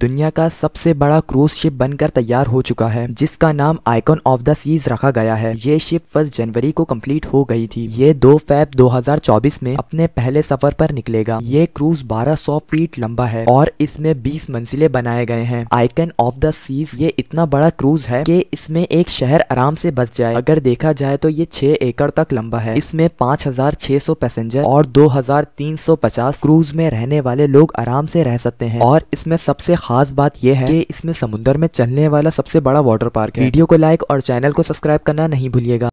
दुनिया का सबसे बड़ा क्रूज शिप बनकर तैयार हो चुका है जिसका नाम आइकॉन ऑफ द सीज रखा गया है ये शिप फर्स्ट जनवरी को कम्प्लीट हो गई थी ये दो फैब 2024 में अपने पहले सफर पर निकलेगा ये क्रूज 1200 फीट लंबा है और इसमें 20 मंजिले बनाए गए हैं आइकन ऑफ द सीज ये इतना बड़ा क्रूज है की इसमें एक शहर आराम से बच जाए अगर देखा जाए तो ये छह एकड़ तक लंबा है इसमें सौ पैसेंजर और पचास क्रूज में रहने वाले लोग आराम से रह सकते हैं और इसमें सबसे खास बात यह है कि इसमें समुद्र में चलने वाला सबसे बड़ा वाटर पार्क है वीडियो को लाइक और चैनल को सब्सक्राइब करना नहीं भूलिएगा